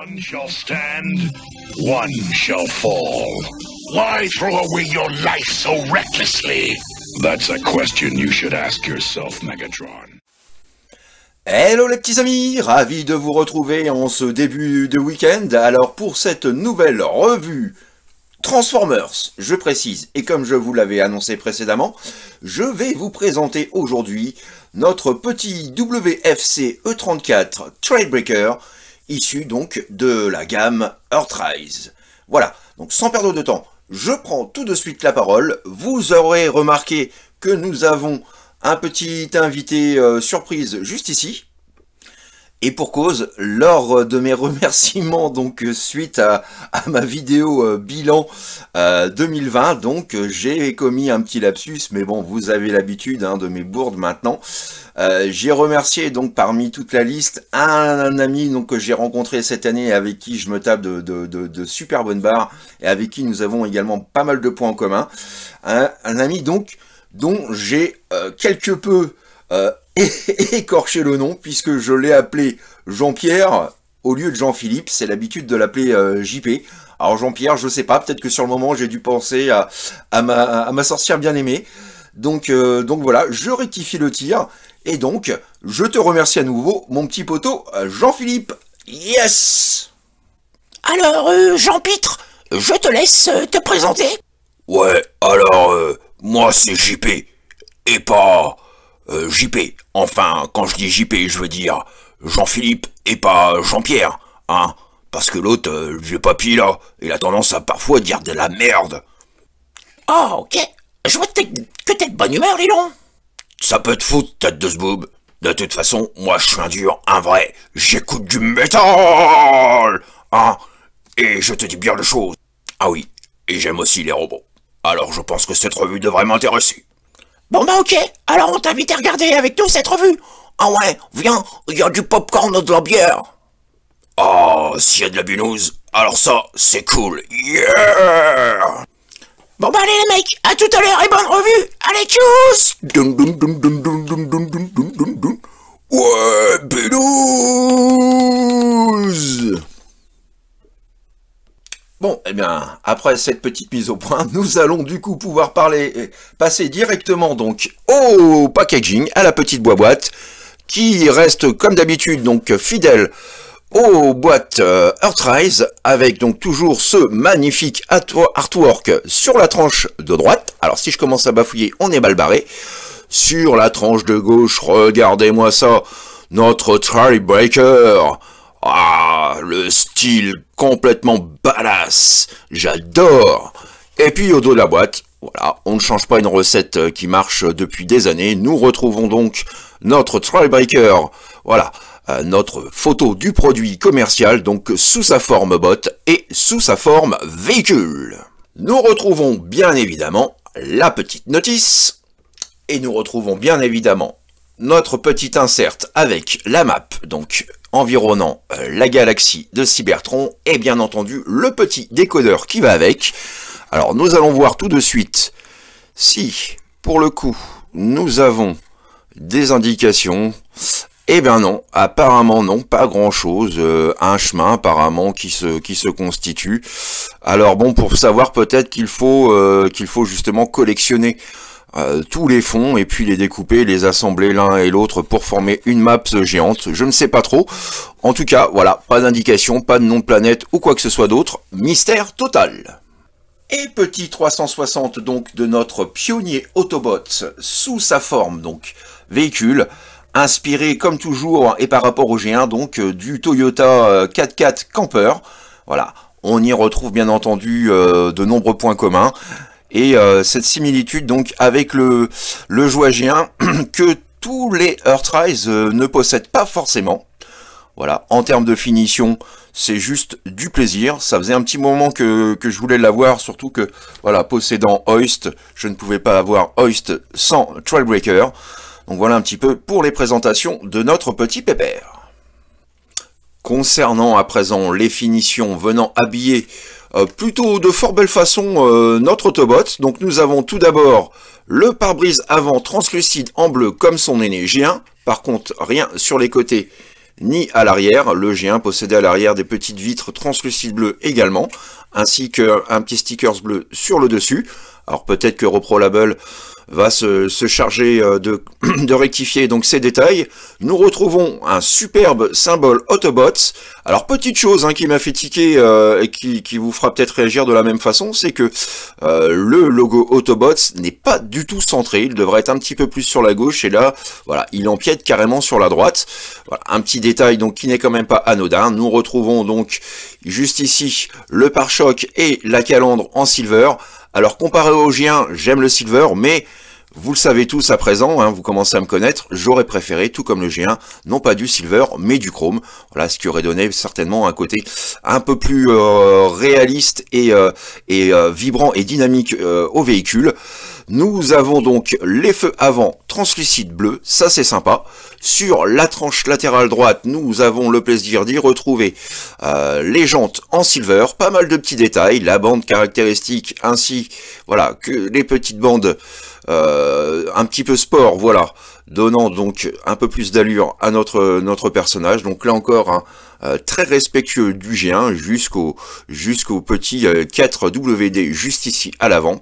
One shall stand, one shall fall. Why throw away your life so recklessly? That's a question you should ask yourself, Megatron. Hello les petits amis, ravi de vous retrouver en ce début de week-end. Alors pour cette nouvelle revue Transformers, je précise, et comme je vous l'avais annoncé précédemment, je vais vous présenter aujourd'hui notre petit WFC E34 Breaker issu donc de la gamme Earthrise. Voilà, donc sans perdre de temps, je prends tout de suite la parole. Vous aurez remarqué que nous avons un petit invité euh, surprise juste ici. Et pour cause, lors de mes remerciements, donc euh, suite à, ma vidéo euh, bilan 2020, euh, donc j'ai commis un petit lapsus, mais bon, vous avez l'habitude hein, de mes bourdes maintenant. j'ai remercié donc parmi toute la liste un, ami donc, que j'ai rencontré cette année avec qui je me tape de, super bonnes barres et avec qui nous avons également pas mal de points en commun. un ami donc dont j'ai quelque peu et écorcher le nom puisque je l'ai appelé Jean-Pierre au lieu de Jean-Philippe, c'est l'habitude de l'appeler euh, JP. Alors Jean-Pierre, je sais pas, peut-être que sur le moment j'ai dû penser à, ma, sorcière bien aimée. Donc, euh, donc voilà, je rectifie le tir. Et donc, je te remercie à nouveau, mon petit poteau Jean-Philippe. Yes Alors, euh, Jean-Pitre, je te laisse te présenter. Ouais, alors, moi c'est JP. Et pas... Euh, JP, enfin, quand je dis JP, je veux dire Jean-Philippe et pas Jean-Pierre, hein Parce que l'autre, euh, le vieux papy, là, il a tendance à parfois dire de la merde. oh, ok. Je vois que t'es de bonne humeur, Lilon. Ça peut te foutre, tête de ce boob. De toute façon, moi, je suis un dur, un vrai. J'écoute du métal, hein Et je te dis bien de choses. Ah oui, et j'aime aussi les robots. Alors je pense que cette revue devrait m'intéresser. Bon bah ok, alors on t'invite à regarder avec nous cette revue. Ah ouais, viens, il y a du popcorn et de la bière. Oh, s'il y a de la binouse, alors ça, c'est cool. Yeah Bon bah allez les mecs, à tout à l'heure et bonne revue. Allez, tchuss Ouais, binouse Bon, eh bien, après cette petite mise au point, nous allons du coup pouvoir parler, passer directement donc au packaging, à la petite boîte, qui reste comme d'habitude donc fidèle aux boîtes euh, Earthrise avec donc toujours ce magnifique artwork sur la tranche de droite. Alors si je commence à bafouiller, on est mal barré. Sur la tranche de gauche, regardez-moi ça, notre Trail Breaker ah, le style complètement badass. J'adore. Et puis au dos de la boîte, voilà, on ne change pas une recette euh, qui marche euh, depuis des années. Nous retrouvons donc notre Trailbreaker. Voilà, euh, notre photo du produit commercial, donc sous sa forme botte et sous sa forme véhicule. Nous retrouvons bien évidemment la petite notice. Et nous retrouvons bien évidemment notre petite insert avec la map, donc environnant euh, la galaxie de Cybertron et bien entendu le petit décodeur qui va avec. Alors nous allons voir tout de suite si pour le coup nous avons des indications. Eh bien non, apparemment non, pas grand chose, euh, un chemin apparemment qui se, qui se constitue. Alors bon, pour savoir peut-être qu'il faut, euh, qu'il faut justement collectionner euh, tous les fonds et puis les découper, les assembler l'un et l'autre pour former une map géante. Je ne sais pas trop. En tout cas, voilà, pas d'indication, pas de nom de planète ou quoi que ce soit d'autre. Mystère total. Et petit 360 donc de notre pionnier Autobot sous sa forme donc véhicule inspiré comme toujours et par rapport au G1 donc euh, du Toyota 4x4 euh, Camper. Voilà, on y retrouve bien entendu de nombreux points communs et euh, cette similitude donc avec le, le g1 que tous les Earthrise euh, ne possèdent pas forcément. Voilà, en termes de finition, c'est juste du plaisir. Ça faisait un petit moment que, que je voulais l'avoir, surtout que, voilà, possédant Hoist, je ne pouvais pas avoir Hoist sans Trailbreaker. Donc voilà un petit peu pour les présentations de notre petit pépère. Concernant à présent les finitions venant habiller euh, plutôt de fort belle façon euh, notre Autobot. Donc nous avons tout d'abord le pare-brise avant translucide en bleu comme son aîné G1. Par contre, rien sur les côtés ni à l'arrière. Le G1 possédait à l'arrière des petites vitres translucides bleues également, ainsi qu'un petit stickers bleu sur le dessus. Alors peut-être que Reprolabel va se, charger euh, de, de, rectifier donc ces détails. Nous retrouvons un superbe symbole Autobots. Alors petite chose hein, qui m'a fait tiquer euh, et qui, vous fera peut-être réagir de la même façon, c'est que euh, le logo Autobots n'est pas du tout centré. Il devrait être un petit peu plus sur la gauche et là, voilà, il empiète carrément sur la droite. Voilà, un petit détail donc qui n'est quand même pas anodin. Nous retrouvons donc juste ici le pare-choc et la calandre en silver alors comparé aux géants, j'aime le silver, mais vous le savez tous à présent, hein, vous commencez à me connaître, j'aurais préféré, tout comme le G1, non pas du silver, mais du chrome. Voilà, ce qui aurait donné certainement un côté un peu plus euh, réaliste et, euh, et euh, vibrant et dynamique au véhicule. Nous avons donc les feux avant translucides bleus, ça c'est sympa. Sur la tranche latérale droite, nous avons le plaisir d'y retrouver les jantes en silver, pas mal de petits détails, la bande caractéristique ainsi voilà que les petites bandes euh, un petit peu sport, voilà, donnant donc un peu plus d'allure à notre, notre personnage. Donc là encore, hein, euh, très respectueux du G1 jusqu'au jusqu'au petit 4WD juste ici à l'avant.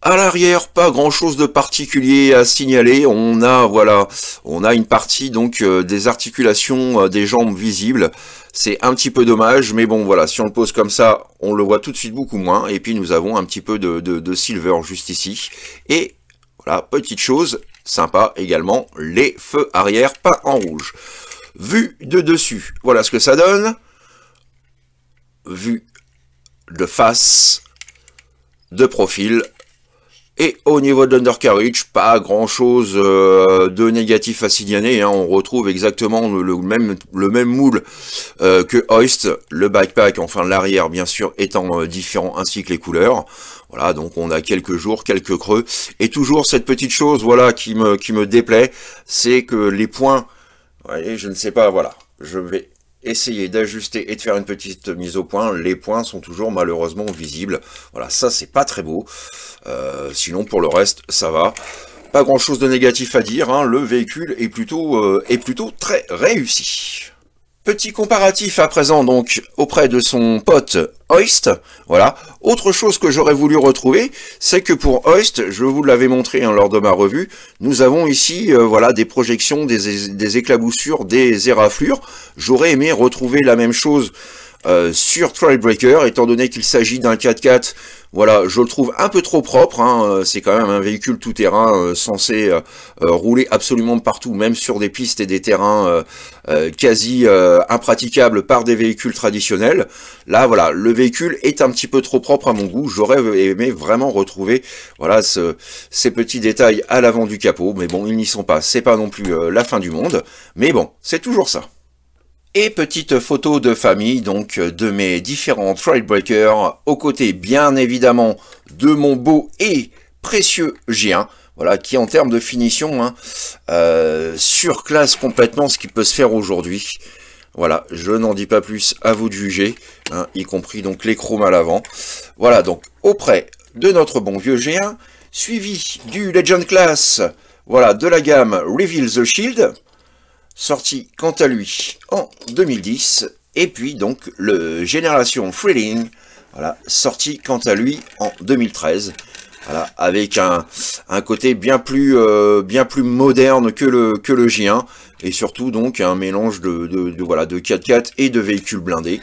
À l'arrière, pas grand chose de particulier à signaler. On a, voilà, on a une partie donc euh, des articulations euh, des jambes visibles. C'est un petit peu dommage, mais bon, voilà, si on le pose comme ça, on le voit tout de suite beaucoup moins. Et puis nous avons un petit peu de, silver juste ici. Et voilà, petite chose sympa également, les feux arrière pas en rouge. Vue de dessus, voilà ce que ça donne. Vue de face, de profil, et au niveau de l'undercarriage, pas grand chose euh, de négatif à signaler. Hein. On retrouve exactement le, même, le même moule euh, que Hoist. Le backpack, enfin l'arrière bien sûr, étant euh, différent ainsi que les couleurs. Voilà, donc on a quelques jours, quelques creux. Et toujours cette petite chose voilà, qui, me, qui me déplaît, c'est que les points... voyez, je ne sais pas, voilà. Je vais essayer d'ajuster et de faire une petite mise au point, les points sont toujours malheureusement visibles. Voilà, ça c'est pas très beau. Euh, sinon pour le reste, ça va. Pas grand chose de négatif à dire, hein. le véhicule est plutôt, euh, est plutôt très réussi. Petit comparatif à présent donc auprès de son pote Hoist. Voilà. Autre chose que j'aurais voulu retrouver, c'est que pour Hoist, je vous l'avais montré hein, lors de ma revue, nous avons ici euh, voilà des projections, des, des éclaboussures, des éraflures. J'aurais aimé retrouver la même chose euh, sur Trailbreaker, étant donné qu'il s'agit d'un 4x4, voilà, je le trouve un peu trop propre, hein, euh, c'est quand même un véhicule tout-terrain euh, censé rouler absolument partout, même sur des pistes et des terrains quasi impraticables par des véhicules traditionnels. Là, voilà, le véhicule est un petit peu trop propre à mon goût, j'aurais aimé vraiment retrouver, voilà, ces petits détails à l'avant du capot, mais bon, ils n'y sont pas, c'est pas non plus la fin du monde, mais bon, c'est toujours ça. Et petite photo de famille donc de mes différents Breakers aux côtés bien évidemment de mon beau et précieux G1, voilà, qui en termes de finition hein, euh, surclasse complètement ce qui peut se faire aujourd'hui. Voilà, je n'en dis pas plus, à vous de juger, hein, y compris donc les chromes à l'avant. Voilà, donc auprès de notre bon vieux G1, suivi du Legend Class, voilà, de la gamme Reveal the Shield, sorti quant à lui en 2010, et puis donc le Génération Freeling. voilà, sorti quant à lui en 2013. Voilà, avec un, un côté bien plus, euh, bien plus moderne que le, que le G1, et surtout donc un mélange de, voilà, de 4x4 et de véhicules blindés.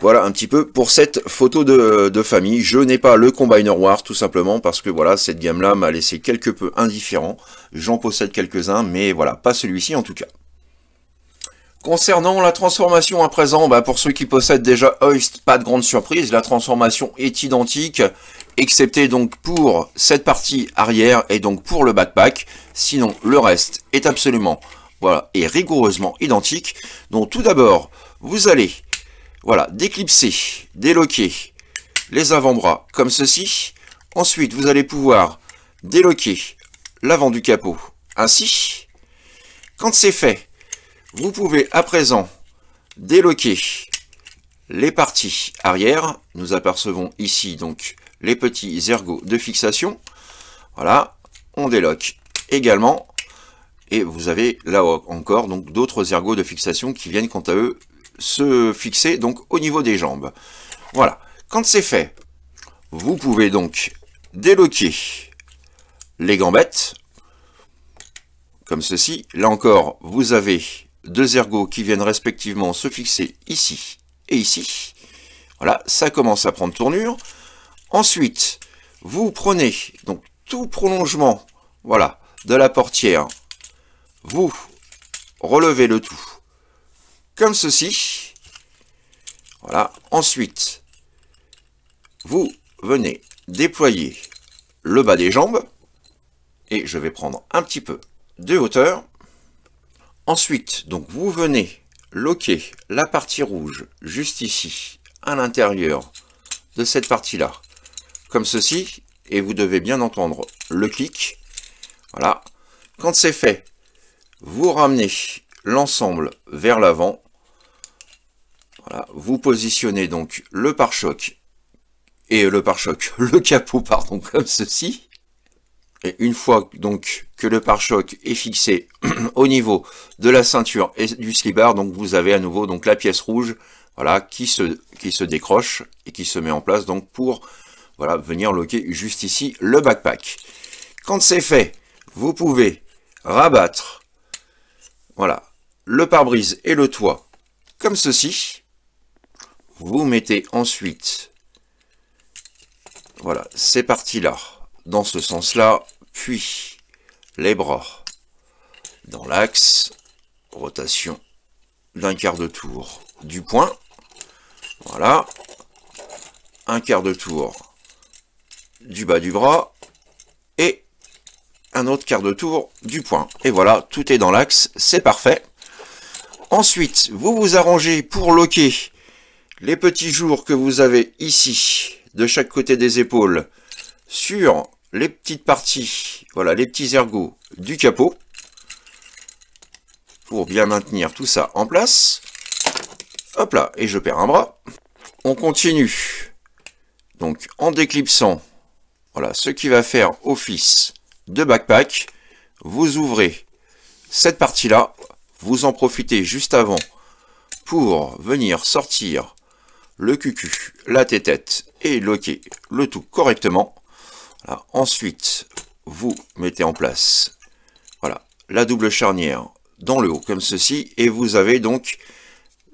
Voilà un petit peu pour cette photo de, de famille. Je n'ai pas le Combiner War tout simplement parce que voilà cette gamme là m'a laissé quelque peu indifférent. J'en possède quelques-uns mais voilà pas celui-ci en tout cas. Concernant la transformation à présent, bah, pour ceux qui possèdent déjà Hoist, pas de grande surprise, la transformation est identique, excepté donc pour cette partie arrière et donc pour le backpack, sinon le reste est absolument, voilà, et rigoureusement identique. Donc tout d'abord, vous allez, voilà, déclipser, déloquer les avant-bras comme ceci. Ensuite, vous allez pouvoir déloquer l'avant du capot ainsi. Quand c'est fait, vous pouvez à présent déloquer les parties arrière. Nous apercevons ici donc les petits ergots de fixation. Voilà, on déloque également. Et vous avez là encore donc d'autres ergots de fixation qui viennent quant à eux se fixer donc au niveau des jambes. Voilà, quand c'est fait, vous pouvez donc déloquer les gambettes, comme ceci. Là encore, vous avez deux ergots qui viennent respectivement se fixer ici et ici. Voilà, ça commence à prendre tournure. Ensuite, vous prenez donc tout prolongement voilà, de la portière. Vous relevez le tout comme ceci. Voilà. Ensuite, vous venez déployer le bas des jambes. Et je vais prendre un petit peu de hauteur. Ensuite, donc vous venez loquer la partie rouge juste ici, à l'intérieur de cette partie-là, comme ceci, et vous devez bien entendre le clic. Voilà. Quand c'est fait, vous ramenez l'ensemble vers l'avant. Voilà. Vous positionnez donc le pare-choc et le pare-choc, le capot, pardon, comme ceci. Et une fois donc que le pare-choc est fixé au niveau de la ceinture et du slip donc vous avez à nouveau donc la pièce rouge, voilà, qui se, qui se décroche et qui se met en place donc pour voilà, venir loquer juste ici le backpack. Quand c'est fait, vous pouvez rabattre voilà, le pare-brise et le toit comme ceci. Vous mettez ensuite voilà, ces parties-là dans ce sens-là puis les bras dans l'axe, rotation d'un quart de tour du point, voilà, un quart de tour du bas du bras, et un autre quart de tour du point. Et voilà, tout est dans l'axe, c'est parfait. Ensuite, vous vous arrangez pour loquer les petits jours que vous avez ici, de chaque côté des épaules, sur les petites parties, voilà, les petits ergots du capot pour bien maintenir tout ça en place. Hop là, et je perds un bras. On continue. Donc en déclipsant, voilà, ce qui va faire office de backpack, vous ouvrez cette partie-là, vous en profitez juste avant pour venir sortir le cucu, la tête et loquer le tout correctement ensuite, vous mettez en place voilà, la double charnière dans le haut, comme ceci, et vous avez donc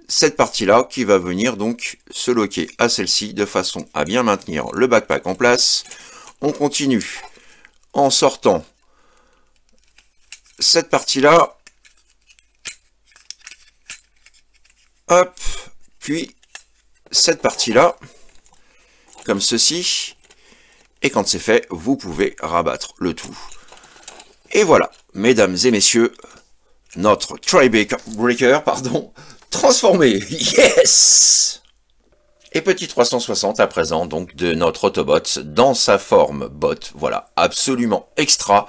cette partie-là qui va venir donc se loquer à celle-ci de façon à bien maintenir le backpack en place. On continue en sortant cette partie-là. Hop, puis cette partie-là, comme ceci. Et quand c'est fait, vous pouvez rabattre le tout. Et voilà, mesdames et messieurs, notre try breaker, pardon, transformé. Yes Et petit 360 à présent, donc, de notre Autobot dans sa forme bot. Voilà, absolument extra,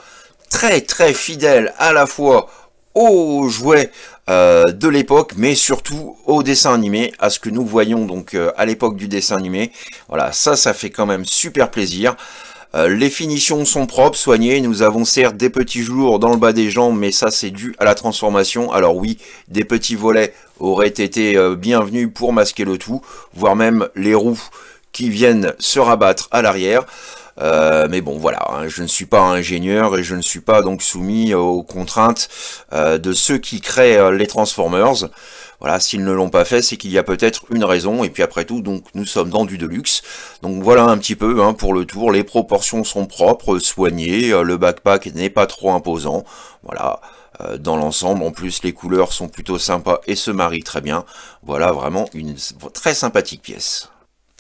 très très fidèle à la fois aux jouets euh, de l'époque, mais surtout au dessin animé, à ce que nous voyons donc euh, à l'époque du dessin animé. Voilà, ça, ça fait quand même super plaisir. Euh, les finitions sont propres, soignées, nous avons certes des petits jours dans le bas des jambes, mais ça c'est dû à la transformation. Alors oui, des petits volets auraient été bienvenus pour masquer le tout, voire même les roues qui viennent se rabattre à l'arrière. Euh, mais bon, voilà, hein, je ne suis pas ingénieur et je ne suis pas donc soumis aux contraintes euh, de ceux qui créent euh, les Transformers. Voilà, s'ils ne l'ont pas fait, c'est qu'il y a peut-être une raison. Et puis après tout, donc nous sommes dans du deluxe. Donc voilà un petit peu hein, pour le tour. Les proportions sont propres, soignées. Le backpack n'est pas trop imposant. Voilà dans l'ensemble. En plus, les couleurs sont plutôt sympas et se marient très bien. Voilà vraiment une très sympathique pièce.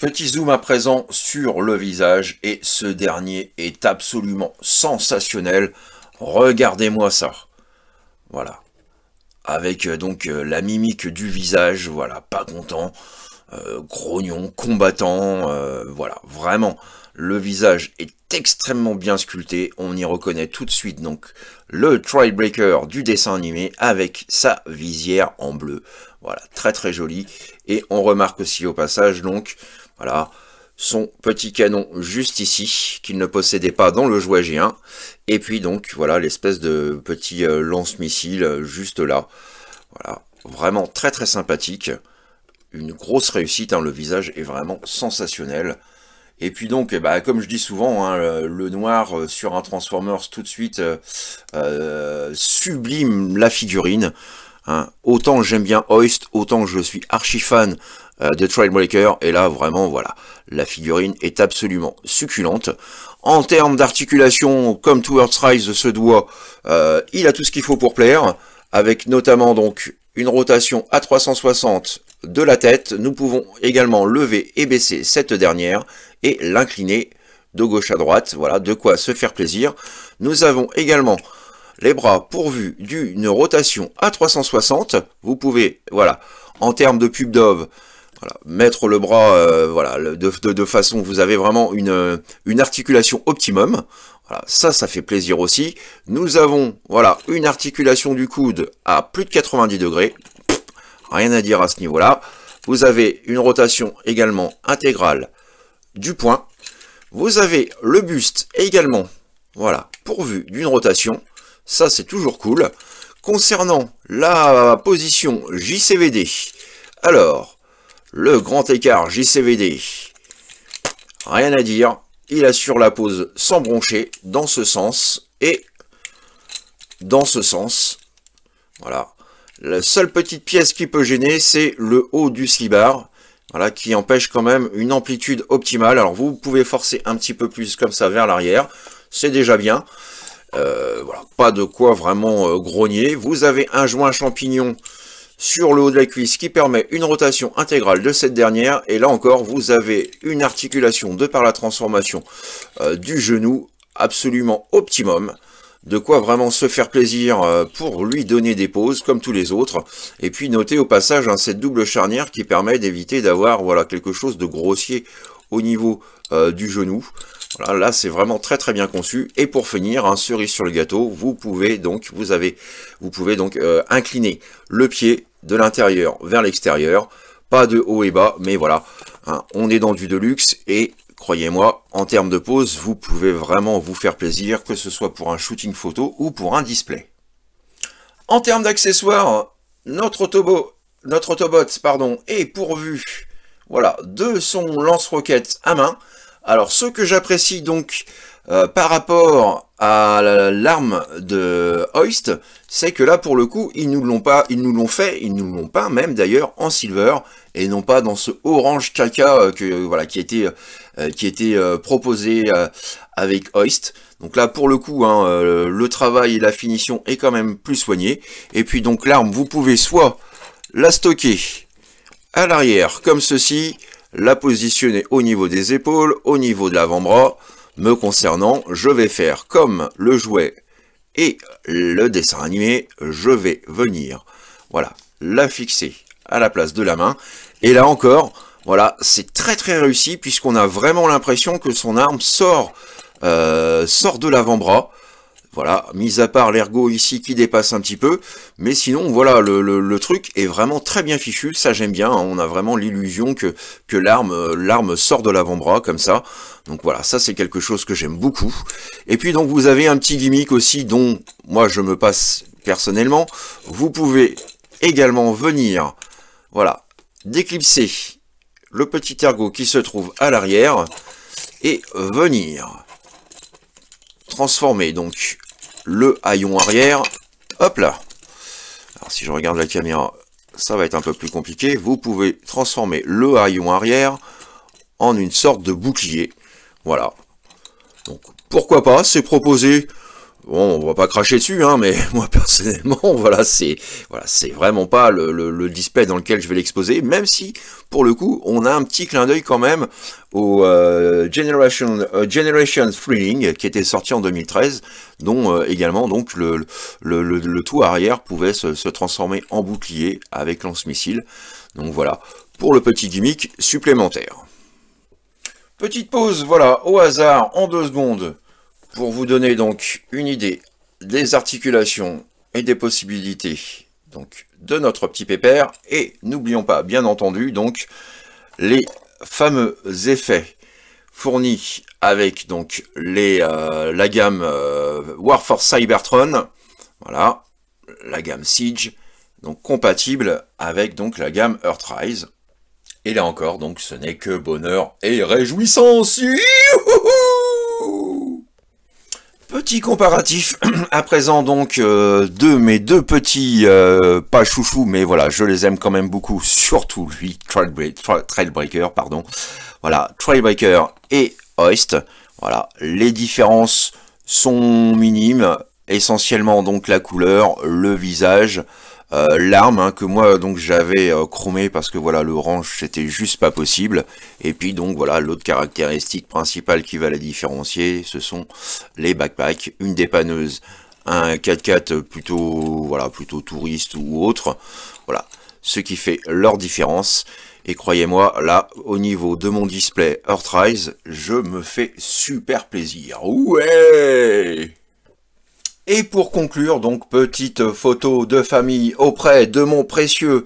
Petit zoom à présent sur le visage et ce dernier est absolument sensationnel. Regardez-moi ça. Voilà. Avec euh, donc euh, la mimique du visage, voilà, pas content, euh, grognon, combattant, voilà, vraiment. Le visage est extrêmement bien sculpté, on y reconnaît tout de suite donc le Breaker du dessin animé avec sa visière en bleu. Voilà, très très joli. Et on remarque aussi au passage donc, voilà, son petit canon juste ici, qu'il ne possédait pas dans le jouet G1. Et puis donc, voilà, l'espèce de petit euh, lance-missile euh, juste là. Voilà, vraiment très très sympathique. Une grosse réussite, hein, le visage est vraiment sensationnel. Et puis donc, eh ben, comme je dis souvent, hein, euh, le, noir euh, sur un Transformers tout de suite euh, sublime la figurine. Hein. Autant j'aime bien Hoist, autant je suis archi fan de Trailbreaker. Et là, vraiment, voilà, la figurine est absolument succulente. En termes d'articulation, comme Towards Rise se doit, il a tout ce qu'il faut pour plaire, avec notamment donc une rotation à 360 de la tête. Nous pouvons également lever et baisser cette dernière et l'incliner de gauche à droite. Voilà, de quoi se faire plaisir. Nous avons également les bras pourvus d'une rotation à 360. Vous pouvez, voilà, en termes de pub Dove, voilà, mettre le bras euh, voilà, de, de, de, façon, vous avez vraiment une, une articulation optimum. Voilà, ça, ça fait plaisir aussi. Nous avons voilà, une articulation du coude à plus de 90 degrés rien à dire à ce niveau-là. Vous avez une rotation également intégrale du point. Vous avez le buste également, voilà, pourvu d'une rotation. Ça, c'est toujours cool. Concernant la position JCVD, alors, le grand écart JCVD, rien à dire. Il assure la pose sans broncher, dans ce sens, et dans ce sens. Voilà. La seule petite pièce qui peut gêner, c'est le haut du slibar. qui empêche quand même une amplitude optimale. Alors vous pouvez forcer un petit peu plus comme ça vers l'arrière, c'est déjà bien. Euh, pas de quoi vraiment euh, grogner. Vous avez un joint champignon sur le haut de la cuisse qui permet une rotation intégrale de cette dernière. Et là encore, vous avez une articulation de par la transformation euh, du genou absolument optimum de quoi vraiment se faire plaisir euh, pour lui donner des pauses comme tous les autres. Et puis noter au passage hein, cette double charnière qui permet d'éviter d'avoir voilà quelque chose de grossier au niveau euh, du genou. là c'est vraiment très très bien conçu. Et pour finir, un hein, cerise sur le gâteau, vous pouvez donc, vous avez, vous pouvez donc euh, incliner le pied de l'intérieur vers l'extérieur. Pas de haut et bas, mais voilà, hein, on est dans du deluxe et Croyez-moi, en termes de pose, vous pouvez vraiment vous faire plaisir, que ce soit pour un shooting photo ou pour un display. En termes d'accessoires, notre, autobot, notre pardon, est pourvu voilà, de son lance-roquette à main. Alors ce que j'apprécie donc euh, par rapport à l'arme de Hoist, c'est que là pour le coup, ils nous l'ont pas, ils nous l'ont fait, ils nous l'ont pas même d'ailleurs en silver, et non pas dans ce orange caca euh, que euh, voilà qui était euh, qui était proposé avec Hoist. Donc là, pour le coup, hein, le travail et la finition est quand même plus soigné. Et puis donc l'arme, vous pouvez soit la stocker à l'arrière comme ceci, la positionner au niveau des épaules, au niveau de l'avant-bras. Me concernant, je vais faire comme le jouet et le dessin animé, je vais venir, voilà, la fixer à la place de la main. Et là encore, voilà, c'est très très réussi puisqu'on a vraiment l'impression que son arme sort, euh, sort de l'avant-bras. Voilà, mis à part l'ergot ici qui dépasse un petit peu, mais sinon, voilà, le, le, truc est vraiment très bien fichu, ça j'aime bien, hein. on a vraiment l'illusion que, que l'arme sort de l'avant-bras, comme ça, donc voilà, ça c'est quelque chose que j'aime beaucoup. Et puis donc vous avez un petit gimmick aussi dont moi je me passe personnellement, vous pouvez également venir voilà, déclipser le petit ergot qui se trouve à l'arrière et venir transformer donc le haillon arrière. Hop là Alors si je regarde la caméra, ça va être un peu plus compliqué. Vous pouvez transformer le haillon arrière en une sorte de bouclier. Voilà. Donc pourquoi pas, c'est proposé Bon, on va pas cracher dessus, hein, mais moi personnellement, voilà, c'est vraiment pas le, display dans lequel je vais l'exposer, même si pour le coup, on a un petit clin d'œil quand même au euh, Generation euh, Generation qui était sorti en 2013, dont euh, également donc le, tout arrière pouvait se, se transformer en bouclier avec lance-missile. Donc voilà, pour le petit gimmick supplémentaire. Petite pause, voilà, au hasard, en deux secondes, pour vous donner donc une idée des articulations et des possibilités donc, de notre petit pépère. Et n'oublions pas, bien entendu, donc les fameux effets fournis avec donc les, euh, la gamme euh, Warforce Cybertron, voilà, la gamme Siege, donc compatible avec donc la gamme Earthrise. Et là encore, donc, ce n'est que bonheur et réjouissance. Petit comparatif à présent donc euh, de mes deux petits euh, pas chouchous mais voilà je les aime quand même beaucoup surtout lui Trailbreaker, Trailbreaker pardon voilà Trailbreaker et Hoist voilà les différences sont minimes essentiellement donc la couleur le visage euh, l'arme hein, que moi donc j'avais euh, chromé parce que voilà le range c'était juste pas possible et puis donc voilà l'autre caractéristique principale qui va la différencier ce sont les backpacks une dépanneuse un 4x4 plutôt voilà plutôt touriste ou autre voilà ce qui fait leur différence et croyez-moi, là, au niveau de mon display Earthrise, je me fais super plaisir. Ouais et pour conclure, donc, petite photo de famille auprès de mon précieux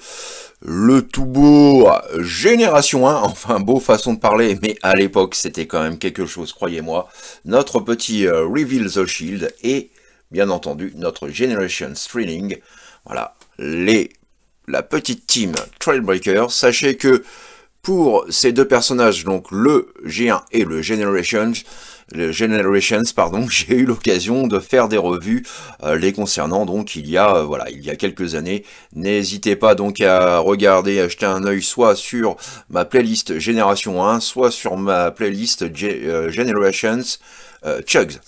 le tout beau Génération 1, enfin beau façon de parler, mais à l'époque c'était quand même quelque chose, croyez-moi, notre petit euh, Reveal the Shield et bien entendu notre Generation Streaming, voilà, les, la petite team Trailbreaker, sachez que pour ces deux personnages, donc le G1 et le Generation, le Generations, pardon, j'ai eu l'occasion de faire des revues euh, les concernant donc il y a euh, voilà il y a quelques années. N'hésitez pas donc à regarder, à jeter un œil soit sur ma playlist Génération 1, soit sur ma playlist euh, Generations Chugs.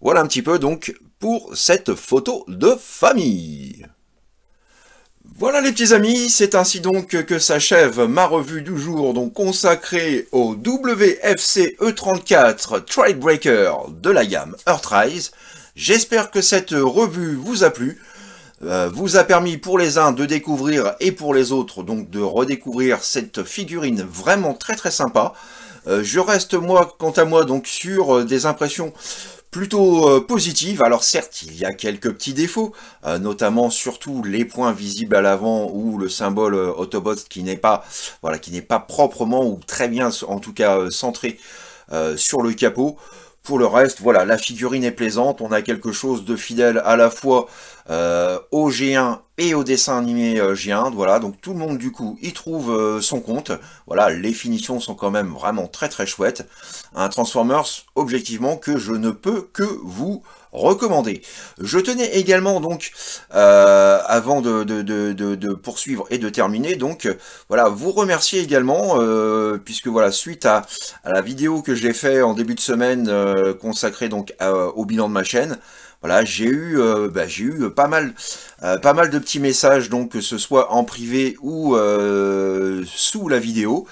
Voilà un petit peu donc pour cette photo de famille. Voilà les petits amis, c'est ainsi donc que s'achève ma revue du jour donc consacrée au WFC E34 Breaker de la gamme Earthrise. J'espère que cette revue vous a plu, euh, vous a permis pour les uns de découvrir et pour les autres donc de redécouvrir cette figurine vraiment très très sympa. Euh, je reste moi quant à moi donc sur euh, des impressions plutôt euh, positive. Alors certes, il y a quelques petits défauts, euh, notamment surtout les points visibles à l'avant ou le symbole euh, Autobot qui n'est pas, voilà, qui n'est pas proprement ou très bien, en tout cas, centré sur le capot. Pour le reste, voilà, la figurine est plaisante. On a quelque chose de fidèle à la fois euh, au G1 et au dessin animé euh, G1. Voilà, donc tout le monde du coup y trouve euh, son compte. Voilà, les finitions sont quand même vraiment très très chouettes. Un Transformers, objectivement, que je ne peux que vous recommandé. Je tenais également donc, euh, avant de, poursuivre et de terminer, donc voilà, vous remercier également, euh, puisque voilà, suite à, la vidéo que j'ai fait en début de semaine euh, consacrée donc au bilan de ma chaîne, voilà, j'ai eu, bah, j'ai eu pas mal, pas mal de petits messages, donc que ce soit en privé ou sous la vidéo,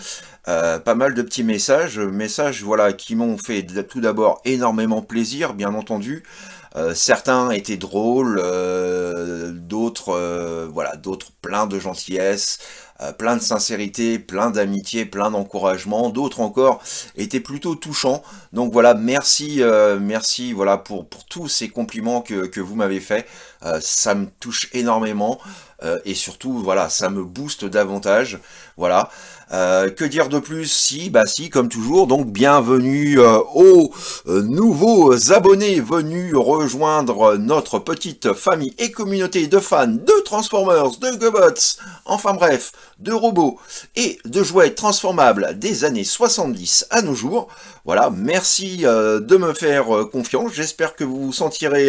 euh, pas mal de petits messages, messages voilà qui m'ont fait tout d'abord énormément plaisir, bien entendu. Euh, certains étaient drôles, euh, d'autres voilà, d'autres plein de gentillesse, plein de sincérité, plein d'amitié, plein d'encouragement. D'autres encore étaient plutôt touchants. Donc voilà, merci, merci voilà pour tous ces compliments que que vous m'avez fait. ça me touche énormément. Euh, et surtout voilà ça me booste davantage voilà euh, que dire de plus si bah si comme toujours donc bienvenue euh, aux nouveaux abonnés venus rejoindre notre petite famille et communauté de fans de Transformers de Gobots enfin bref de robots et de jouets transformables des années 70 à nos jours voilà merci de me faire confiance j'espère que vous vous sentirez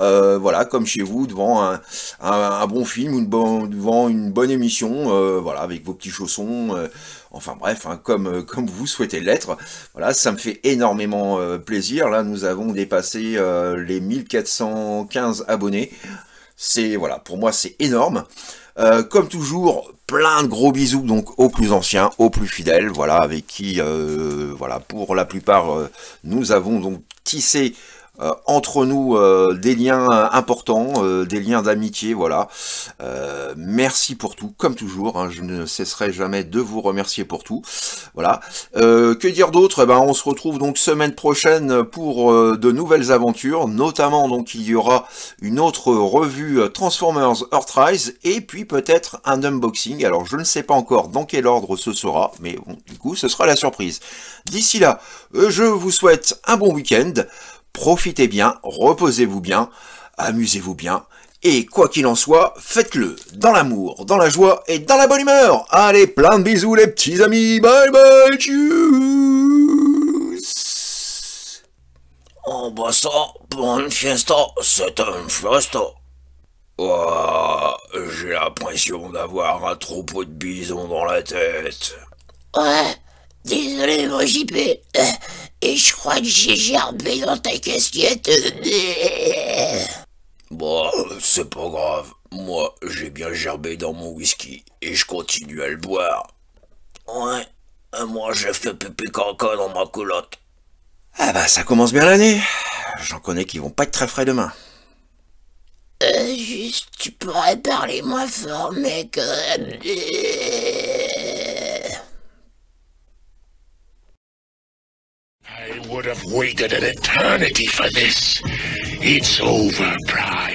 euh, voilà, comme chez vous, devant un, bon film, ou devant une bonne émission, euh, voilà, avec vos petits chaussons, euh, enfin bref, hein, comme, comme vous souhaitez l'être. Voilà, ça me fait énormément plaisir. Là, nous avons dépassé les 1415 abonnés. C'est voilà, pour moi, c'est énorme. comme toujours, plein de gros bisous donc aux plus anciens, aux plus fidèles, voilà, avec qui, voilà, pour la plupart, nous avons donc tissé euh, entre nous euh, des liens euh, importants, des liens d'amitié, voilà. merci pour tout, comme toujours, hein, je ne cesserai jamais de vous remercier pour tout, voilà. que dire d'autre eh ben, On se retrouve donc semaine prochaine pour de nouvelles aventures, notamment donc il y aura une autre revue Transformers Earthrise, et puis peut-être un unboxing, alors je ne sais pas encore dans quel ordre ce sera, mais du coup ce sera la surprise. D'ici là, je vous souhaite un bon week-end, profitez bien, reposez-vous bien, amusez-vous bien. Et quoi qu'il en soit, faites-le dans l'amour, dans la joie et dans la bonne humeur. Allez, plein de bisous les petits amis. Bye bye, tchuss. En bonne fiesta, c'est un fiesta. Oh, j'ai l'impression d'avoir un troupeau de bisons dans la tête. Ouais, désolé mon JP. Et je crois que j'ai gerbé dans ta casquette. Bon, c'est pas grave. Moi, j'ai bien gerbé dans mon whisky et je continue à le boire. Ouais, moi j'ai fait pipi caca dans ma culotte. Ah bah ça commence bien l'année. J'en connais qui vont pas être très frais demain. Euh, juste, tu pourrais parler moins fort, mec. have waited an eternity for this. It's over, Pride.